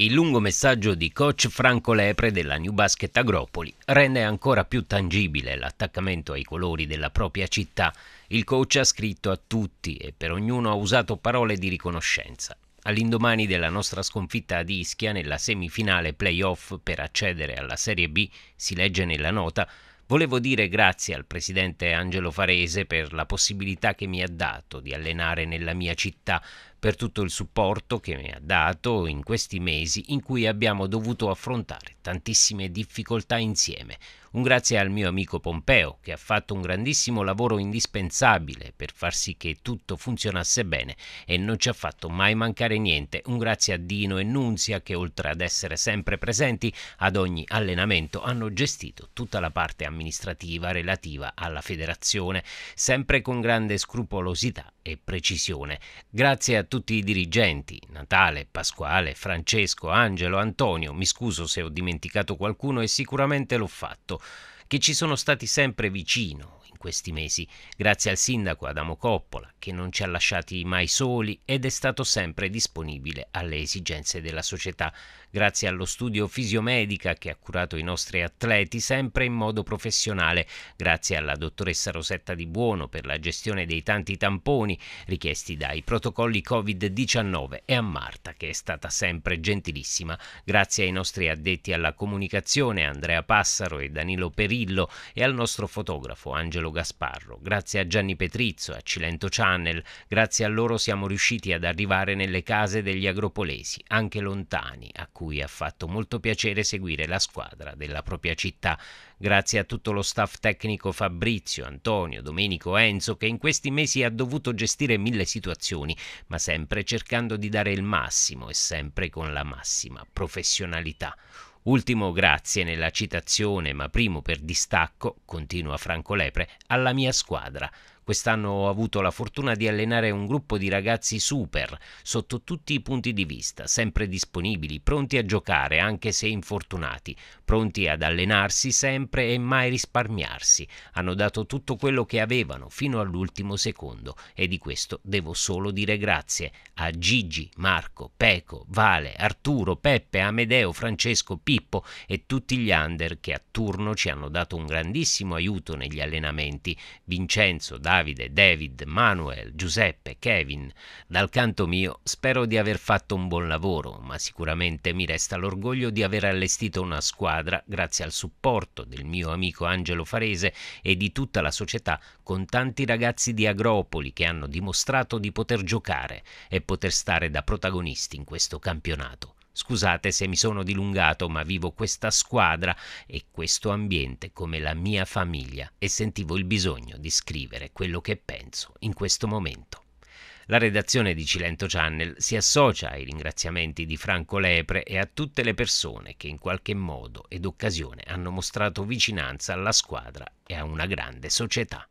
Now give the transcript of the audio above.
Il lungo messaggio di coach Franco Lepre della New Basket Agropoli rende ancora più tangibile l'attaccamento ai colori della propria città. Il coach ha scritto a tutti e per ognuno ha usato parole di riconoscenza. All'indomani della nostra sconfitta ad Ischia nella semifinale playoff per accedere alla Serie B, si legge nella nota, volevo dire grazie al presidente Angelo Farese per la possibilità che mi ha dato di allenare nella mia città, per tutto il supporto che mi ha dato in questi mesi in cui abbiamo dovuto affrontare tantissime difficoltà insieme. Un grazie al mio amico Pompeo che ha fatto un grandissimo lavoro indispensabile per far sì che tutto funzionasse bene e non ci ha fatto mai mancare niente. Un grazie a Dino e Nunzia che oltre ad essere sempre presenti ad ogni allenamento hanno gestito tutta la parte amministrativa relativa alla federazione, sempre con grande scrupolosità e precisione. Grazie a tutti i dirigenti, Natale, Pasquale, Francesco, Angelo, Antonio, mi scuso se ho dimenticato qualcuno e sicuramente l'ho fatto che ci sono stati sempre vicino in questi mesi, grazie al sindaco Adamo Coppola, che non ci ha lasciati mai soli ed è stato sempre disponibile alle esigenze della società, grazie allo studio fisiomedica che ha curato i nostri atleti sempre in modo professionale, grazie alla dottoressa Rosetta Di Buono per la gestione dei tanti tamponi richiesti dai protocolli Covid-19 e a Marta che è stata sempre gentilissima, grazie ai nostri addetti alla comunicazione Andrea Passaro e Danilo Perino, Grillo e al nostro fotografo Angelo Gasparro. Grazie a Gianni Petrizzo a Cilento Channel, grazie a loro siamo riusciti ad arrivare nelle case degli agropolesi, anche lontani, a cui ha fatto molto piacere seguire la squadra della propria città. Grazie a tutto lo staff tecnico Fabrizio, Antonio, Domenico, Enzo, che in questi mesi ha dovuto gestire mille situazioni, ma sempre cercando di dare il massimo e sempre con la massima professionalità. Ultimo grazie nella citazione, ma primo per distacco, continua Franco Lepre, alla mia squadra, Quest'anno ho avuto la fortuna di allenare un gruppo di ragazzi super, sotto tutti i punti di vista, sempre disponibili, pronti a giocare anche se infortunati, pronti ad allenarsi sempre e mai risparmiarsi. Hanno dato tutto quello che avevano fino all'ultimo secondo e di questo devo solo dire grazie a Gigi, Marco, Peco, Vale, Arturo, Peppe, Amedeo, Francesco, Pippo e tutti gli under che a turno ci hanno dato un grandissimo aiuto negli allenamenti. Vincenzo, Dario, Davide, David, Manuel, Giuseppe, Kevin. Dal canto mio spero di aver fatto un buon lavoro, ma sicuramente mi resta l'orgoglio di aver allestito una squadra grazie al supporto del mio amico Angelo Farese e di tutta la società con tanti ragazzi di Agropoli che hanno dimostrato di poter giocare e poter stare da protagonisti in questo campionato. Scusate se mi sono dilungato, ma vivo questa squadra e questo ambiente come la mia famiglia e sentivo il bisogno di scrivere quello che penso in questo momento. La redazione di Cilento Channel si associa ai ringraziamenti di Franco Lepre e a tutte le persone che in qualche modo ed occasione hanno mostrato vicinanza alla squadra e a una grande società.